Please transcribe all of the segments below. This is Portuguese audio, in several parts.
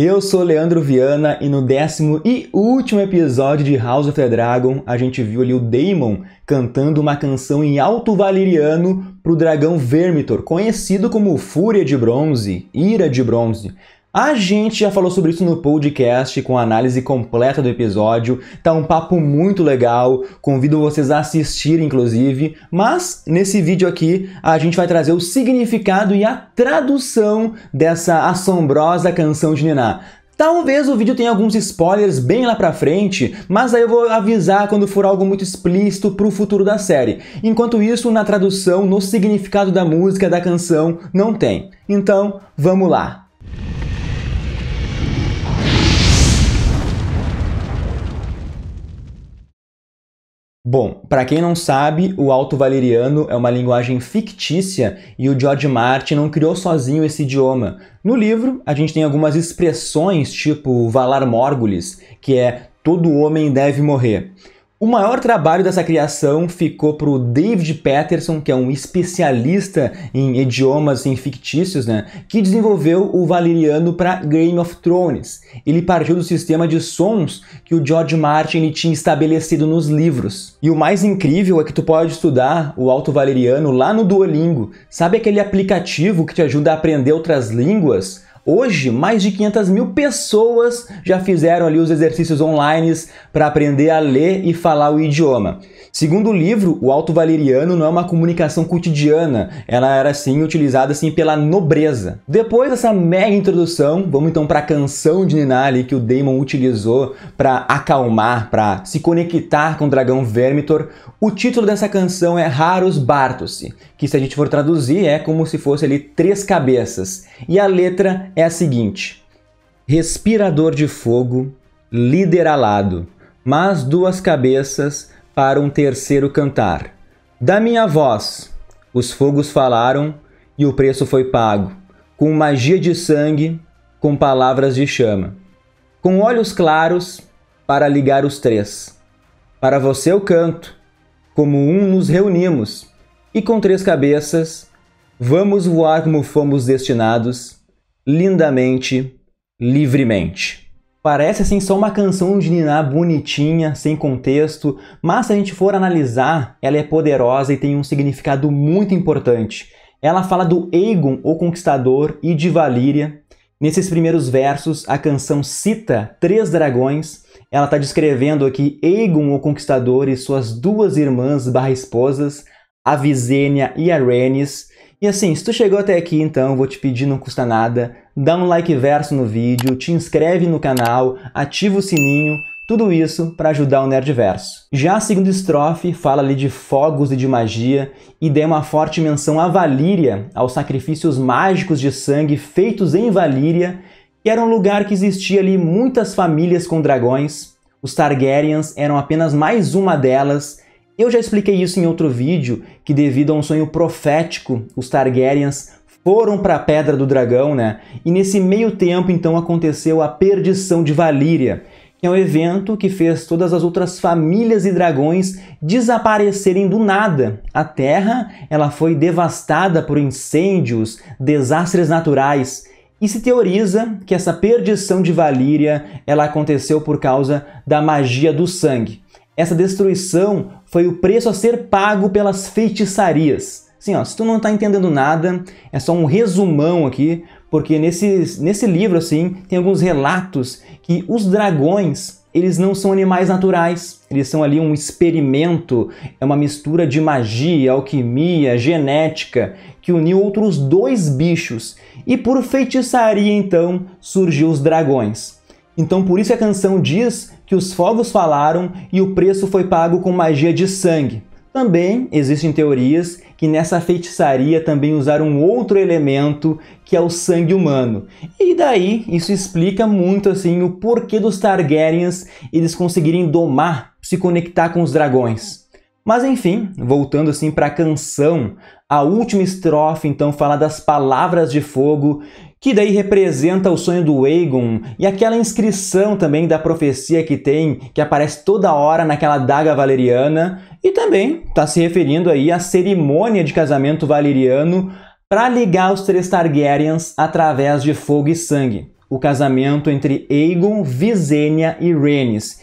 Eu sou Leandro Viana e no décimo e último episódio de House of the Dragon a gente viu ali o Daemon cantando uma canção em alto valeriano para o dragão Vermitor, conhecido como Fúria de Bronze, Ira de Bronze. A gente já falou sobre isso no podcast com a análise completa do episódio, tá um papo muito legal, convido vocês a assistir inclusive, mas nesse vídeo aqui a gente vai trazer o significado e a tradução dessa assombrosa canção de Nená. Talvez o vídeo tenha alguns spoilers bem lá pra frente, mas aí eu vou avisar quando for algo muito explícito pro futuro da série. Enquanto isso, na tradução, no significado da música, da canção, não tem. Então, vamos lá! Bom, para quem não sabe, o Alto Valeriano é uma linguagem fictícia e o George Martin não criou sozinho esse idioma. No livro, a gente tem algumas expressões tipo valar morgulis, que é todo homem deve morrer. O maior trabalho dessa criação ficou para o David Patterson, que é um especialista em idiomas em fictícios, né, que desenvolveu o valeriano para Game of Thrones. Ele partiu do sistema de sons que o George Martin tinha estabelecido nos livros. E o mais incrível é que tu pode estudar o alto valeriano lá no Duolingo. Sabe aquele aplicativo que te ajuda a aprender outras línguas? Hoje, mais de 500 mil pessoas já fizeram ali os exercícios online para aprender a ler e falar o idioma. Segundo o livro, o Alto Valeriano não é uma comunicação cotidiana, ela era sim utilizada assim pela nobreza. Depois dessa mega introdução, vamos então para a canção de Niná ali que o Daemon utilizou para acalmar, para se conectar com o dragão Vermitor. O título dessa canção é Raros Bartos, que se a gente for traduzir é como se fosse ali três cabeças. E a letra é a seguinte: respirador de fogo, líder alado, mais duas cabeças para um terceiro cantar. Da minha voz, os fogos falaram e o preço foi pago, com magia de sangue, com palavras de chama, com olhos claros para ligar os três. Para você eu canto, como um nos reunimos, e com três cabeças, vamos voar como fomos destinados lindamente, livremente. Parece assim só uma canção de Niná bonitinha, sem contexto, mas se a gente for analisar, ela é poderosa e tem um significado muito importante. Ela fala do Aegon, o Conquistador, e de Valíria. Nesses primeiros versos, a canção cita três dragões. Ela está descrevendo aqui Aegon, o Conquistador, e suas duas irmãs barra esposas, a Visenya e a Rhaenys, e assim, se tu chegou até aqui, então vou te pedir, não custa nada, dá um like verso no vídeo, te inscreve no canal, ativa o sininho, tudo isso para ajudar o Nerdverso. Já a segunda estrofe fala ali de fogos e de magia e dá uma forte menção a Valíria, aos sacrifícios mágicos de sangue feitos em Valíria, que era um lugar que existia ali muitas famílias com dragões. Os Targaryens eram apenas mais uma delas eu já expliquei isso em outro vídeo, que devido a um sonho profético, os Targaryens foram para a Pedra do Dragão, né? E nesse meio tempo, então, aconteceu a Perdição de Valíria, que é um evento que fez todas as outras famílias e dragões desaparecerem do nada. A Terra, ela foi devastada por incêndios, desastres naturais, e se teoriza que essa Perdição de Valíria, ela aconteceu por causa da magia do sangue. Essa destruição foi o preço a ser pago pelas feitiçarias. Sim, ó, se tu não está entendendo nada, é só um resumão aqui, porque nesse, nesse livro assim tem alguns relatos que os dragões eles não são animais naturais, eles são ali um experimento, é uma mistura de magia, alquimia, genética, que uniu outros dois bichos. E por feitiçaria, então, surgiu os dragões. Então, por isso a canção diz que os fogos falaram e o preço foi pago com magia de sangue. Também existem teorias que nessa feitiçaria também usaram outro elemento que é o sangue humano. E daí isso explica muito assim o porquê dos Targaryens eles conseguirem domar, se conectar com os dragões. Mas enfim, voltando assim para a canção, a última estrofe então fala das palavras de fogo que daí representa o sonho do Aegon e aquela inscrição também da profecia que tem, que aparece toda hora naquela daga valeriana, e também está se referindo aí à cerimônia de casamento valeriano para ligar os três Targaryens através de fogo e sangue, o casamento entre Aegon, Visenya e Rhaenys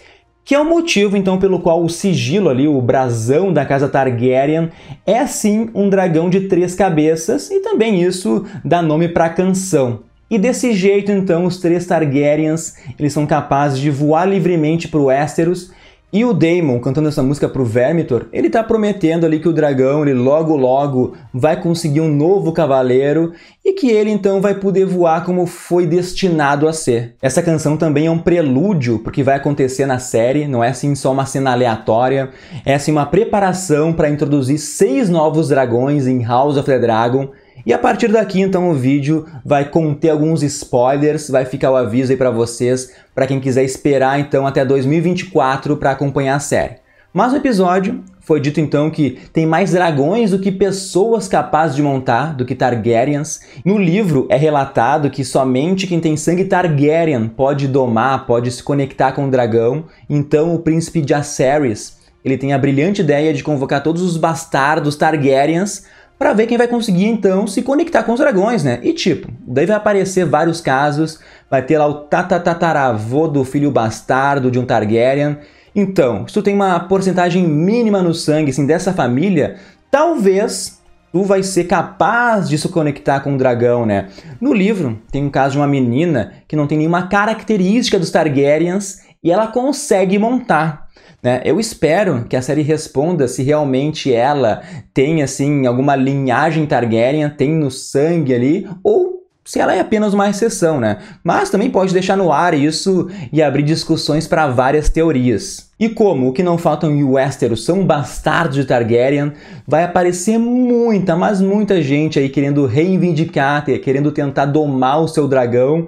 que é o motivo então pelo qual o sigilo ali, o brasão da casa Targaryen, é sim um dragão de três cabeças e também isso dá nome para a canção. E desse jeito então os três Targaryens, eles são capazes de voar livremente para o Westeros e o Daemon cantando essa música pro Vermitor, ele tá prometendo ali que o dragão, ele logo logo vai conseguir um novo cavaleiro e que ele então vai poder voar como foi destinado a ser. Essa canção também é um prelúdio porque vai acontecer na série, não é assim só uma cena aleatória, é assim uma preparação para introduzir seis novos dragões em House of the Dragon e a partir daqui, então, o vídeo vai conter alguns spoilers, vai ficar o aviso aí para vocês, para quem quiser esperar então até 2024 para acompanhar a série. Mas o episódio foi dito então que tem mais dragões do que pessoas capazes de montar, do que Targaryens. No livro é relatado que somente quem tem sangue Targaryen pode domar, pode se conectar com o dragão. Então o príncipe de Jacerys, ele tem a brilhante ideia de convocar todos os bastardos Targaryens para ver quem vai conseguir então se conectar com os dragões, né? E tipo, daí vai aparecer vários casos, vai ter lá o tatatataravô do filho bastardo de um Targaryen. Então, se tu tem uma porcentagem mínima no sangue assim, dessa família, talvez tu vai ser capaz de se conectar com o um dragão, né? No livro, tem um caso de uma menina que não tem nenhuma característica dos Targaryens e ela consegue montar né? Eu espero que a série responda se realmente ela tem assim alguma linhagem Targaryen, tem no sangue ali, ou se ela é apenas uma exceção, né? Mas também pode deixar no ar isso e abrir discussões para várias teorias. E como o que não faltam em Westeros são bastardos de Targaryen, vai aparecer muita, mas muita gente aí querendo reivindicar, querendo tentar domar o seu dragão,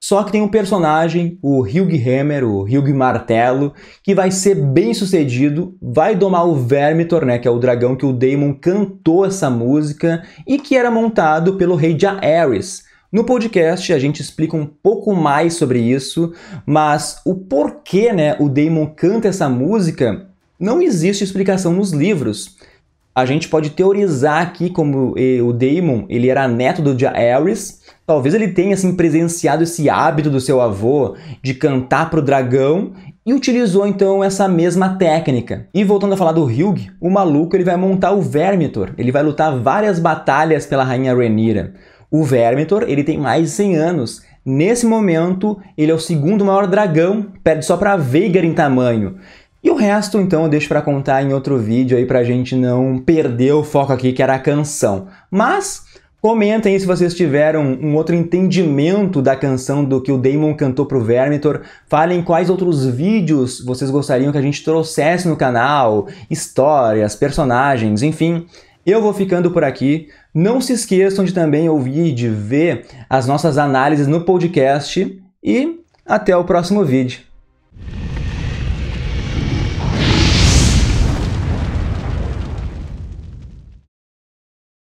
só que tem um personagem, o Hugh Hammer, o Hugh Martelo, que vai ser bem sucedido, vai domar o Vermitor, né, que é o dragão que o Daemon cantou essa música e que era montado pelo rei Jaehaerys. No podcast a gente explica um pouco mais sobre isso, mas o porquê né, o Daemon canta essa música não existe explicação nos livros. A gente pode teorizar aqui como eh, o Daemon ele era neto do Jaehaerys, talvez ele tenha assim presenciado esse hábito do seu avô de cantar pro dragão e utilizou então essa mesma técnica. E voltando a falar do Hugh, o maluco ele vai montar o Vermitor, ele vai lutar várias batalhas pela rainha Rhaenyra. O Vermitor, ele tem mais de 100 anos, Nesse momento, ele é o segundo maior dragão, perde só para Veigar em tamanho. E o resto, então, eu deixo para contar em outro vídeo aí pra gente não perder o foco aqui, que era a canção. Mas Comentem aí se vocês tiveram um outro entendimento da canção do que o Damon cantou pro Vermitor. Falem quais outros vídeos vocês gostariam que a gente trouxesse no canal, histórias, personagens, enfim. Eu vou ficando por aqui. Não se esqueçam de também ouvir e de ver as nossas análises no podcast e até o próximo vídeo.